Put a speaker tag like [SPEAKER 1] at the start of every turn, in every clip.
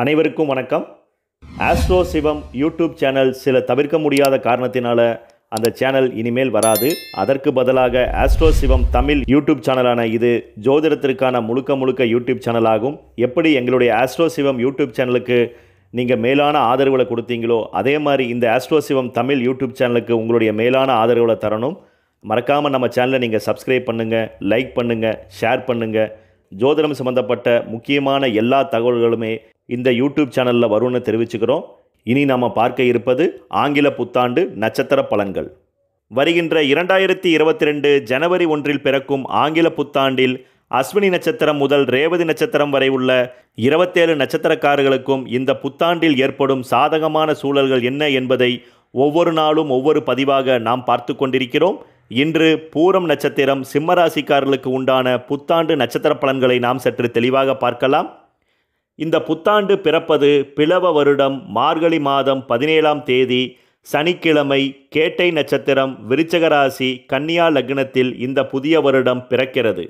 [SPEAKER 1] அனைவருக்கும் வணக்கம் ஆஸ்ட்ரோ சிவம் YouTube channel சில தவிர்க்க முடியாத காரணத்தினால அந்த சேனல் இனிமேல் வராது அதற்கு பதிலாக ஆஸ்ட்ரோ சிவம் தமிழ் யூடியூப் சேனலான இது ஜோதிடத்திற்கான முழுக்க முழுக்க யூடியூப் சேனல் ஆகும் எப்படி எங்களுடைய ஆஸ்ட்ரோ சிவம் யூடியூப் சேனலுக்கு நீங்கள் மேலான ஆதரவுகளை கொடுத்தீங்களோ அதே மாதிரி இந்த ஆஸ்ட்ரோ சிவம் தமிழ் யூடியூப் சேனலுக்கு உங்களுடைய மேலான ஆதரவுகளை தரணும் மறக்காமல் நம்ம சேனலை நீங்கள் சப்ஸ்கிரைப் பண்ணுங்கள் லைக் பண்ணுங்கள் ஷேர் பண்ணுங்கள் ஜோதிடம் சம்மந்தப்பட்ட முக்கியமான எல்லா தகவல்களுமே இந்த யூடியூப் சேனலில் வரும்னு தெரிவிச்சுக்கிறோம் இனி நாம் பார்க்க இருப்பது ஆங்கில புத்தாண்டு நட்சத்திர பலன்கள் வருகின்ற இரண்டாயிரத்தி இருபத்தி ரெண்டு ஜனவரி ஒன்றில் பிறக்கும் ஆங்கில புத்தாண்டில் அஸ்வினி நட்சத்திரம் முதல் ரேவதி நட்சத்திரம் வரை உள்ள இருபத்தேழு நட்சத்திரக்காரர்களுக்கும் இந்த புத்தாண்டில் ஏற்படும் சாதகமான சூழல்கள் என்ன என்பதை ஒவ்வொரு நாளும் ஒவ்வொரு பதிவாக நாம் பார்த்து கொண்டிருக்கிறோம் இன்று பூரம் நட்சத்திரம் சிம்மராசிக்காரர்களுக்கு உண்டான புத்தாண்டு நட்சத்திர பலன்களை நாம் சற்று தெளிவாக பார்க்கலாம் இந்த புத்தாண்டு பிறப்பது பிளவ வருடம் மார்கழி மாதம் பதினேழாம் தேதி சனிக்கிழமை கேட்டை நட்சத்திரம் விருச்சகராசி கன்னியா லக்னத்தில் இந்த புதிய வருடம் பிறக்கிறது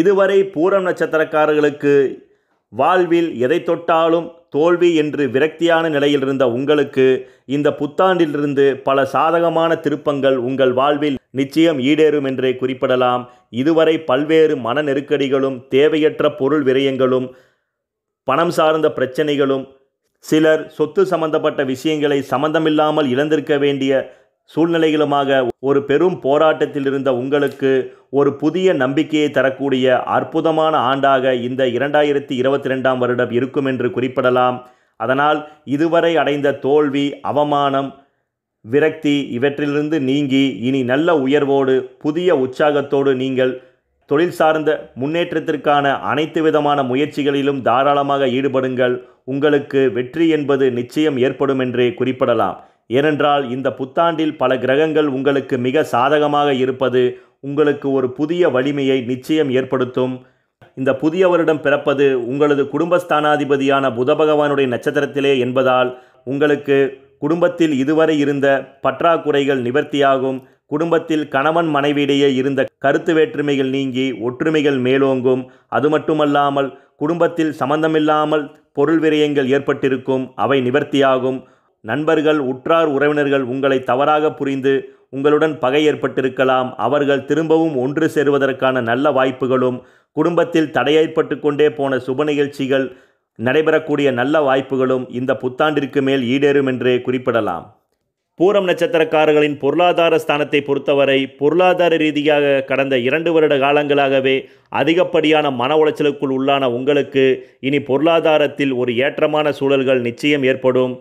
[SPEAKER 1] இதுவரை பூரம் நட்சத்திரக்காரர்களுக்கு வாழ்வில் எதை தொட்டாலும் தோல்வி என்று விரக்தியான நிலையில் இருந்த உங்களுக்கு இந்த புத்தாண்டிலிருந்து பல சாதகமான திருப்பங்கள் உங்கள் வாழ்வில் நிச்சயம் ஈடேறும் என்றே குறிப்பிடலாம் இதுவரை பல்வேறு மன நெருக்கடிகளும் தேவையற்ற பொருள் விரயங்களும் பணம் சார்ந்த பிரச்சனைகளும் சிலர் சொத்து சம்பந்தப்பட்ட விஷயங்களை சம்பந்தமில்லாமல் இழந்திருக்க வேண்டிய சூழ்நிலைகளுமாக ஒரு பெரும் போராட்டத்தில் இருந்த உங்களுக்கு ஒரு புதிய நம்பிக்கையை தரக்கூடிய அற்புதமான ஆண்டாக இந்த இரண்டாயிரத்தி இருபத்தி ரெண்டாம் வருடம் இருக்கும் என்று குறிப்பிடலாம் அதனால் இதுவரை அடைந்த தோல்வி அவமானம் விரக்தி இவற்றிலிருந்து நீங்கி இனி நல்ல உயர்வோடு புதிய உற்சாகத்தோடு நீங்கள் தொழில் சார்ந்த முன்னேற்றத்திற்கான அனைத்து விதமான முயற்சிகளிலும் தாராளமாக ஈடுபடுங்கள் உங்களுக்கு வெற்றி என்பது நிச்சயம் ஏற்படும் என்றே குறிப்பிடலாம் ஏனென்றால் இந்த புத்தாண்டில் பல கிரகங்கள் உங்களுக்கு மிக சாதகமாக இருப்பது உங்களுக்கு ஒரு புதிய வலிமையை நிச்சயம் ஏற்படுத்தும் இந்த புதிய வருடம் பிறப்பது உங்களது குடும்பஸ்தானாதிபதியான புத பகவானுடைய நட்சத்திரத்திலே என்பதால் உங்களுக்கு குடும்பத்தில் இதுவரை இருந்த பற்றாக்குறைகள் நிவர்த்தியாகும் குடும்பத்தில் கணவன் மனைவியிடையே இருந்த கருத்து வேற்றுமைகள் நீங்கி ஒற்றுமைகள் மேலோங்கும் அது மட்டுமல்லாமல் குடும்பத்தில் சம்பந்தமில்லாமல் பொருள் விரயங்கள் ஏற்பட்டிருக்கும் அவை நிவர்த்தியாகும் நண்பர்கள் உற்றார் உறவினர்கள் உங்களை தவறாக புரிந்து உங்களுடன் பகை ஏற்பட்டிருக்கலாம் அவர்கள் திரும்பவும் ஒன்று சேருவதற்கான நல்ல வாய்ப்புகளும் குடும்பத்தில் தடையேற்பட்டு கொண்டே போன சுப நிகழ்ச்சிகள் நடைபெறக்கூடிய நல்ல வாய்ப்புகளும் இந்த புத்தாண்டிற்கு மேல் ஈடேறும் என்றே குறிப்பிடலாம் பூரம் நட்சத்திரக்காரர்களின் பொருளாதார ஸ்தானத்தை பொறுத்தவரை பொருளாதார ரீதியாக கடந்த இரண்டு வருட காலங்களாகவே அதிகப்படியான மன உளைச்சலுக்குள் உள்ளான உங்களுக்கு இனி பொருளாதாரத்தில் ஒரு ஏற்றமான சூழல்கள் நிச்சயம் ஏற்படும்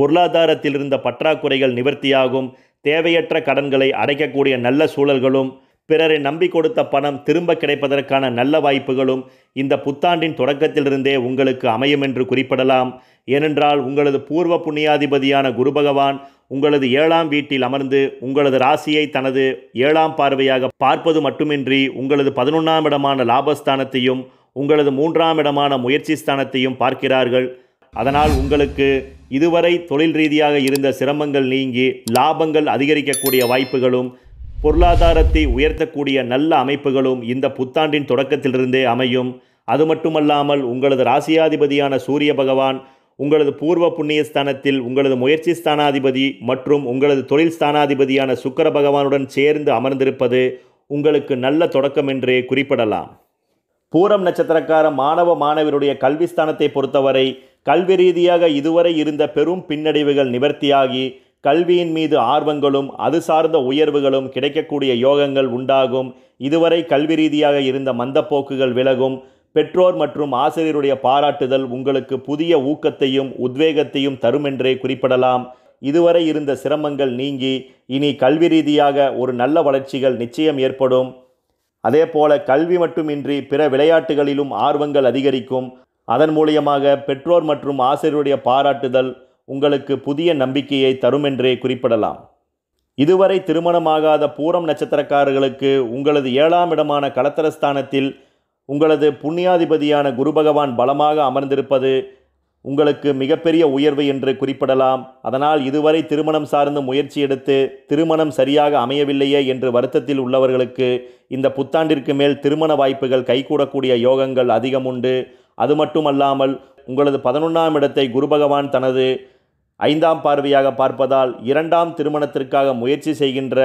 [SPEAKER 1] பொருளாதாரத்தில் இருந்த பற்றாக்குறைகள் நிவர்த்தியாகும் தேவையற்ற கடன்களை அடைக்கக்கூடிய நல்ல சூழல்களும் பிறரை நம்பி கொடுத்த பணம் திரும்ப கிடைப்பதற்கான நல்ல வாய்ப்புகளும் இந்த புத்தாண்டின் தொடக்கத்திலிருந்தே உங்களுக்கு அமையும் என்று குறிப்பிடலாம் ஏனென்றால் உங்களது பூர்வ புண்ணியாதிபதியான குரு பகவான் உங்களது ஏழாம் வீட்டில் அமர்ந்து உங்களது ராசியை தனது ஏழாம் பார்வையாக பார்ப்பது மட்டுமின்றி உங்களது பதினொன்றாம் இடமான லாபஸ்தானத்தையும் உங்களது மூன்றாம் இடமான முயற்சி ஸ்தானத்தையும் பார்க்கிறார்கள் அதனால் உங்களுக்கு இதுவரை தொழில் ரீதியாக இருந்த சிரமங்கள் நீங்கி லாபங்கள் அதிகரிக்கக்கூடிய வாய்ப்புகளும் பொருளாதாரத்தை உயர்த்தக்கூடிய நல்ல அமைப்புகளும் இந்த புத்தாண்டின் தொடக்கத்திலிருந்தே அமையும் அது மட்டுமல்லாமல் உங்களது ராசியாதிபதியான சூரிய பகவான் உங்களது பூர்வ புண்ணிய ஸ்தானத்தில் உங்களது முயற்சி ஸ்தானாதிபதி மற்றும் உங்களது தொழில் ஸ்தானாதிபதியான சுக்கர பகவானுடன் சேர்ந்து அமர்ந்திருப்பது உங்களுக்கு நல்ல தொடக்கம் என்றே குறிப்பிடலாம் பூரம் நட்சத்திரக்கார மாணவ மாணவருடைய கல்வி ஸ்தானத்தை பொறுத்தவரை கல்வி ரீதியாக இதுவரை இருந்த பெரும் பின்னடைவுகள் நிவர்த்தியாகி கல்வியின் மீது ஆர்வங்களும் அது சார்ந்த உயர்வுகளும் கிடைக்கக்கூடிய யோகங்கள் உண்டாகும் இதுவரை கல்வி ரீதியாக இருந்த மந்தப்போக்குகள் விலகும் பெற்றோர் மற்றும் ஆசிரியருடைய பாராட்டுதல் உங்களுக்கு புதிய ஊக்கத்தையும் உத்வேகத்தையும் தரும் என்றே குறிப்பிடலாம் இதுவரை இருந்த சிரமங்கள் நீங்கி இனி கல்வி ரீதியாக ஒரு நல்ல வளர்ச்சிகள் நிச்சயம் ஏற்படும் அதே போல கல்வி மட்டுமின்றி பிற விளையாட்டுகளிலும் ஆர்வங்கள் அதிகரிக்கும் அதன் மூலியமாக பெற்றோர் மற்றும் ஆசிரியருடைய பாராட்டுதல் உங்களுக்கு புதிய நம்பிக்கையை தரும் என்றே குறிப்பிடலாம் இதுவரை திருமணமாகாத பூரம் நட்சத்திரக்காரர்களுக்கு உங்களது ஏழாம் இடமான கலத்தரஸ்தானத்தில் உங்களது புண்ணியாதிபதியான குரு பகவான் பலமாக அமர்ந்திருப்பது உங்களுக்கு மிகப்பெரிய உயர்வு என்று குறிப்பிடலாம் அதனால் இதுவரை திருமணம் சார்ந்து முயற்சி எடுத்து திருமணம் சரியாக அமையவில்லையே என்று வருத்தத்தில் உள்ளவர்களுக்கு இந்த புத்தாண்டிற்கு மேல் திருமண வாய்ப்புகள் கைகூடக்கூடிய யோகங்கள் அதிகம் உண்டு அது மட்டுமல்லாமல் உங்களது பதினொன்றாம் இடத்தை குரு பகவான் தனது ஐந்தாம் பார்வையாக பார்ப்பதால் இரண்டாம் திருமணத்திற்காக முயற்சி செய்கின்ற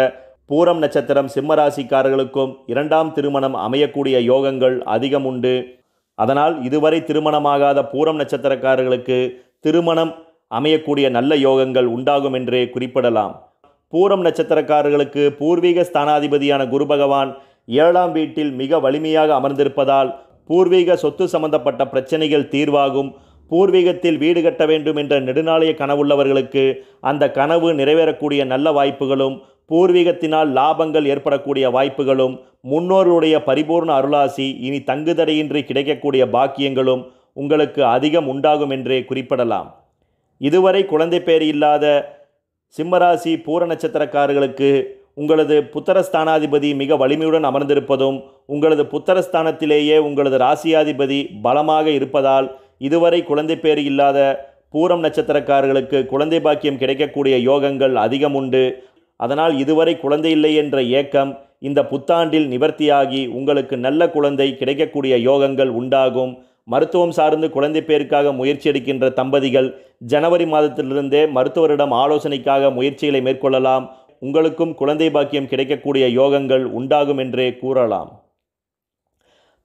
[SPEAKER 1] பூரம் நட்சத்திரம் சிம்மராசிக்காரர்களுக்கும் இரண்டாம் திருமணம் அமையக்கூடிய யோகங்கள் அதிகம் உண்டு அதனால் இதுவரை திருமணமாகாத பூரம் நட்சத்திரக்காரர்களுக்கு திருமணம் அமையக்கூடிய நல்ல யோகங்கள் உண்டாகும் என்றே குறிப்பிடலாம் பூரம் நட்சத்திரக்காரர்களுக்கு பூர்வீக ஸ்தானாதிபதியான குரு பகவான் ஏழாம் வீட்டில் மிக வலிமையாக அமர்ந்திருப்பதால் பூர்வீக சொத்து சம்பந்தப்பட்ட பிரச்சனைகள் தீர்வாகும் பூர்வீகத்தில் வீடு கட்ட வேண்டும் என்ற நெடுநாளைய கனவுள்ளவர்களுக்கு அந்த கனவு நிறைவேறக்கூடிய நல்ல வாய்ப்புகளும் பூர்வீகத்தினால் லாபங்கள் ஏற்படக்கூடிய வாய்ப்புகளும் முன்னோர்களுடைய பரிபூர்ண அருளாசி இனி தங்குதடையின்றி கிடைக்கக்கூடிய பாக்கியங்களும் உங்களுக்கு அதிகம் உண்டாகும் என்றே குறிப்பிடலாம் இதுவரை குழந்தை பேர் இல்லாத சிம்மராசி பூர நட்சத்திரக்காரர்களுக்கு உங்களது புத்தரஸ்தானாதிபதி மிக வலிமையுடன் அமர்ந்திருப்பதும் உங்களது புத்தரஸ்தானத்திலேயே உங்களது ராசியாதிபதி பலமாக இருப்பதால் இதுவரை குழந்தை பேர் இல்லாத பூரம் நட்சத்திரக்காரர்களுக்கு குழந்தை பாக்கியம் கிடைக்கக்கூடிய யோகங்கள் அதிகம் உண்டு அதனால் இதுவரை குழந்தை இல்லை என்ற ஏக்கம் இந்த புத்தாண்டில் நிவர்த்தியாகி உங்களுக்கு நல்ல குழந்தை கிடைக்கக்கூடிய யோகங்கள் உண்டாகும் மருத்துவம் சார்ந்து குழந்தை பேருக்காக முயற்சி எடுக்கின்ற தம்பதிகள் ஜனவரி மாதத்திலிருந்தே மருத்துவரிடம் ஆலோசனைக்காக முயற்சிகளை மேற்கொள்ளலாம் உங்களுக்கும் குழந்தை பாக்கியம் கிடைக்கக்கூடிய யோகங்கள் உண்டாகும் என்றே கூறலாம்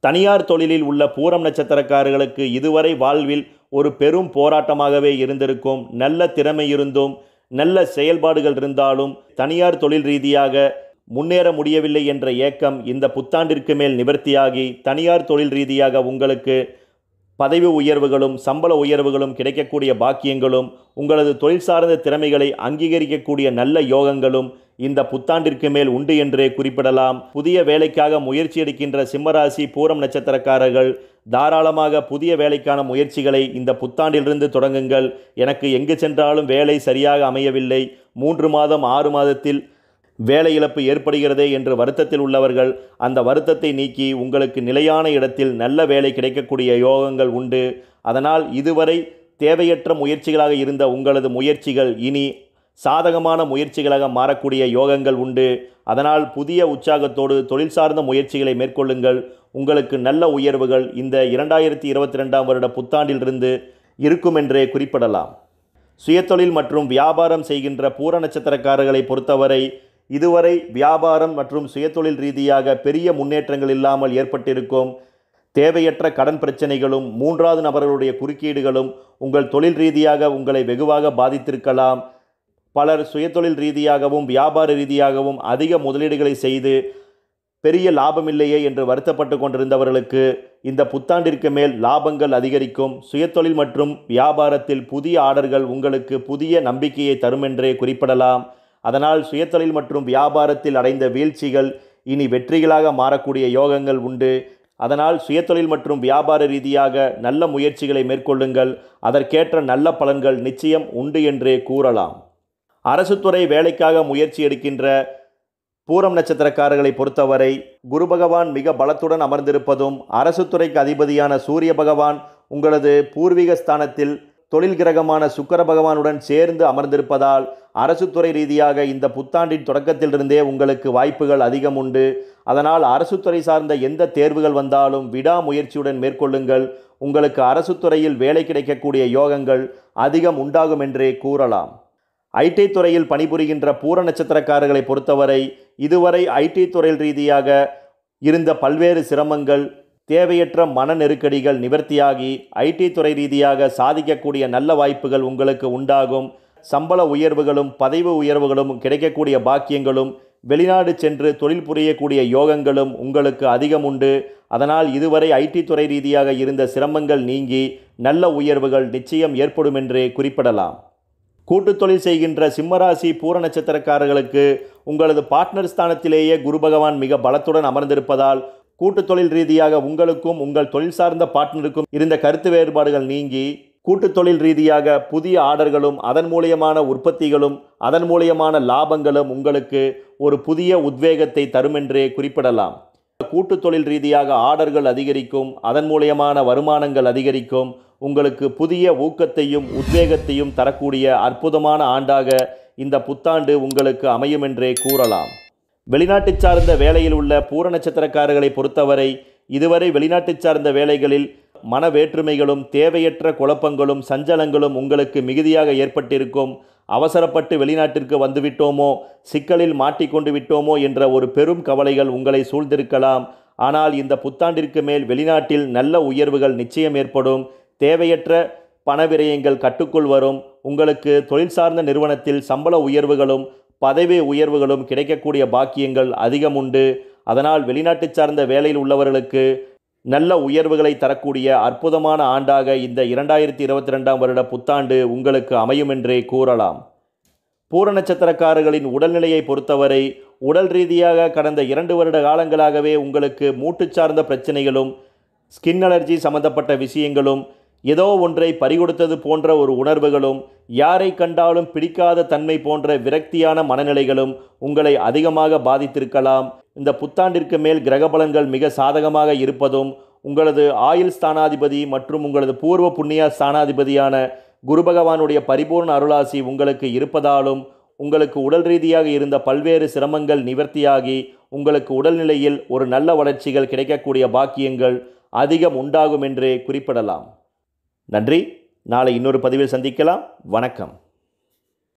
[SPEAKER 1] தனியார் தொழிலில் உள்ள பூரம் நட்சத்திரக்காரர்களுக்கு இதுவரை வாழ்வில் ஒரு பெரும் போராட்டமாகவே இருந்திருக்கும் நல்ல திறமை இருந்தும் நல்ல செயல்பாடுகள் இருந்தாலும் தனியார் தொழில் ரீதியாக முன்னேற முடியவில்லை என்ற ஏக்கம் இந்த புத்தாண்டிற்கு மேல் நிவர்த்தியாகி தனியார் தொழில் ரீதியாக உங்களுக்கு பதவி உயர்வுகளும் சம்பள உயர்வுகளும் கிடைக்கக்கூடிய பாக்கியங்களும் உங்களது தொழில் சார்ந்த திறமைகளை அங்கீகரிக்கக்கூடிய நல்ல யோகங்களும் இந்த புத்தாண்டிற்கு மேல் உண்டு என்றே குறிப்பிடலாம் புதிய வேலைக்காக முயற்சி எடுக்கின்ற சிம்மராசி பூரம் நட்சத்திரக்காரர்கள் தாராளமாக புதிய வேலைக்கான முயற்சிகளை இந்த புத்தாண்டிலிருந்து தொடங்குங்கள் எனக்கு எங்கு சென்றாலும் வேலை சரியாக அமையவில்லை மூன்று மாதம் ஆறு மாதத்தில் வேலை இழப்பு ஏற்படுகிறதே என்று வருத்தத்தில் உள்ளவர்கள் அந்த வருத்தத்தை நீக்கி உங்களுக்கு நிலையான இடத்தில் நல்ல வேலை கிடைக்கக்கூடிய யோகங்கள் உண்டு அதனால் இதுவரை தேவையற்ற முயற்சிகளாக இருந்த உங்களது முயற்சிகள் இனி சாதகமான முயற்சிகளாக மாறக்கூடிய யோகங்கள் உண்டு அதனால் புதிய உற்சாகத்தோடு தொழில் சார்ந்த முயற்சிகளை மேற்கொள்ளுங்கள் உங்களுக்கு நல்ல உயர்வுகள் இந்த இரண்டாயிரத்தி இருபத்தி ரெண்டாம் வருட புத்தாண்டிலிருந்து இருக்கும் என்றே குறிப்பிடலாம் சுயத்தொழில் மற்றும் வியாபாரம் செய்கின்ற பூர நட்சத்திரக்காரர்களை பொறுத்தவரை இதுவரை வியாபாரம் மற்றும் சுயதொழில் ரீதியாக பெரிய முன்னேற்றங்கள் இல்லாமல் ஏற்பட்டிருக்கும் தேவையற்ற கடன் பிரச்சனைகளும் மூன்றாவது நபர்களுடைய குறுக்கீடுகளும் உங்கள் தொழில் ரீதியாக உங்களை வெகுவாக பாதித்திருக்கலாம் பலர் சுயதொழில் ரீதியாகவும் வியாபார ரீதியாகவும் அதிக முதலீடுகளை செய்து பெரிய லாபமில்லையே என்று வருத்தப்பட்டு கொண்டிருந்தவர்களுக்கு இந்த புத்தாண்டிற்கு மேல் லாபங்கள் அதிகரிக்கும் சுயத்தொழில் மற்றும் வியாபாரத்தில் புதிய ஆர்டர்கள் உங்களுக்கு புதிய நம்பிக்கையை தரும் என்றே குறிப்பிடலாம் அதனால் சுயத்தொழில் மற்றும் வியாபாரத்தில் அடைந்த வீழ்ச்சிகள் இனி வெற்றிகளாக மாறக்கூடிய யோகங்கள் உண்டு அதனால் சுயத்தொழில் மற்றும் வியாபார ரீதியாக நல்ல முயற்சிகளை மேற்கொள்ளுங்கள் அதற்கேற்ற நல்ல பலன்கள் நிச்சயம் உண்டு என்றே கூறலாம் அரசு துறை வேலைக்காக முயற்சி எடுக்கின்ற பூரம் நட்சத்திரக்காரர்களை பொறுத்தவரை குரு பகவான் மிக பலத்துடன் அமர்ந்திருப்பதும் அரசு துறைக்கு அதிபதியான சூரிய பகவான் உங்களது பூர்வீக ஸ்தானத்தில் தொழில் கிரகமான சுக்கர பகவானுடன் சேர்ந்து அமர்ந்திருப்பதால் அரசு துறை ரீதியாக இந்த புத்தாண்டின் தொடக்கத்திலிருந்தே உங்களுக்கு வாய்ப்புகள் அதிகம் உண்டு அதனால் அரசு துறை சார்ந்த எந்த தேர்வுகள் வந்தாலும் விடாமுயற்சியுடன் மேற்கொள்ளுங்கள் உங்களுக்கு அரசு துறையில் வேலை கிடைக்கக்கூடிய யோகங்கள் அதிகம் உண்டாகும் என்றே கூறலாம் ஐடி துறையில் பணிபுரிகின்ற பூர நட்சத்திரக்காரர்களை பொறுத்தவரை இதுவரை ஐடி துறையில் ரீதியாக இருந்த பல்வேறு சிரமங்கள் தேவையற்ற மன நெருக்கடிகள் நிவர்த்தியாகி ஐடி துறை ரீதியாக சாதிக்கக்கூடிய நல்ல வாய்ப்புகள் உங்களுக்கு உண்டாகும் சம்பள உயர்வுகளும் பதவி உயர்வுகளும் கிடைக்கக்கூடிய பாக்கியங்களும் வெளிநாடு சென்று தொழில் புரியக்கூடிய யோகங்களும் உங்களுக்கு அதிகம் உண்டு அதனால் இதுவரை ஐடி துறை ரீதியாக இருந்த சிரமங்கள் நீங்கி நல்ல உயர்வுகள் நிச்சயம் ஏற்படும் என்று குறிப்பிடலாம் கூட்டுத் தொழில் செய்கின்ற சிம்மராசி பூர நட்சத்திரக்காரர்களுக்கு உங்களது பார்ட்னர் ஸ்தானத்திலேயே குரு பகவான் மிக பலத்துடன் அமர்ந்திருப்பதால் கூட்டு தொழில் ரீதியாக உங்களுக்கும் உங்கள் தொழில் சார்ந்த பார்ட்னருக்கும் இருந்த கருத்து வேறுபாடுகள் நீங்கி கூட்டு தொழில் ரீதியாக புதிய ஆர்டர்களும் அதன் மூலியமான உற்பத்திகளும் அதன் மூலியமான லாபங்களும் உங்களுக்கு ஒரு புதிய உத்வேகத்தை தரும் என்றே குறிப்பிடலாம் கூட்டு தொழில் ரீதியாக ஆர்டர்கள் அதிகரிக்கும் அதன் மூலியமான வருமானங்கள் அதிகரிக்கும் உங்களுக்கு புதிய ஊக்கத்தையும் உத்வேகத்தையும் தரக்கூடிய அற்புதமான ஆண்டாக இந்த புத்தாண்டு உங்களுக்கு அமையும் என்றே கூறலாம் வெளிநாட்டு சார்ந்த வேலையில் உள்ள பூர நட்சத்திரக்காரர்களை பொறுத்தவரை இதுவரை வெளிநாட்டு சார்ந்த வேலைகளில் மன வேற்றுமைகளும் தேவையற்ற குழப்பங்களும் சஞ்சலங்களும் உங்களுக்கு மிகுதியாக ஏற்பட்டிருக்கும் அவசரப்பட்டு வெளிநாட்டிற்கு வந்துவிட்டோமோ சிக்கலில் மாட்டிக்கொண்டு விட்டோமோ என்ற ஒரு பெரும் கவலைகள் உங்களை சூழ்ந்திருக்கலாம் ஆனால் இந்த புத்தாண்டிற்கு மேல் வெளிநாட்டில் நல்ல உயர்வுகள் நிச்சயம் ஏற்படும் தேவையற்ற பணவிரயங்கள் கட்டுக்குள் வரும் உங்களுக்கு தொழில் சார்ந்த நிறுவனத்தில் சம்பள உயர்வுகளும் பதவி உயர்வுகளும் கிடைக்கக்கூடிய பாக்கியங்கள் அதிகம் உண்டு அதனால் வெளிநாட்டு சார்ந்த வேலையில் உள்ளவர்களுக்கு நல்ல உயர்வுகளை தரக்கூடிய அற்புதமான ஆண்டாக இந்த இரண்டாயிரத்தி இருபத்தி ரெண்டாம் வருட புத்தாண்டு உங்களுக்கு அமையும் என்றே கூறலாம் பூர நட்சத்திரக்காரர்களின் உடல்நிலையை பொறுத்தவரை உடல் ரீதியாக கடந்த இரண்டு வருட காலங்களாகவே உங்களுக்கு மூட்டு சார்ந்த பிரச்சனைகளும் ஸ்கின் அலர்ஜி சம்பந்தப்பட்ட விஷயங்களும் ஏதோ ஒன்றை பறிகொடுத்தது போன்ற ஒரு உணர்வுகளும் யாரை கண்டாலும் பிடிக்காத தன்மை போன்ற விரக்தியான மனநிலைகளும் உங்களை அதிகமாக பாதித்திருக்கலாம் இந்த புத்தாண்டிற்கு மேல் கிரகபலன்கள் மிக சாதகமாக இருப்பதும் உங்களது ஆயுள் ஸ்தானாதிபதி மற்றும் உங்களது பூர்வ புண்ணிய ஸ்தானாதிபதியான குரு பகவானுடைய பரிபூர்ண அருளாசி உங்களுக்கு இருப்பதாலும் உங்களுக்கு உடல் ரீதியாக இருந்த பல்வேறு சிரமங்கள் நிவர்த்தியாகி உங்களுக்கு உடல்நிலையில் ஒரு நல்ல வளர்ச்சிகள் கிடைக்கக்கூடிய பாக்கியங்கள் அதிகம் உண்டாகும் என்றே குறிப்பிடலாம் நன்றி நாளை இன்னொரு பதிவில் சந்திக்கலாம் வணக்கம்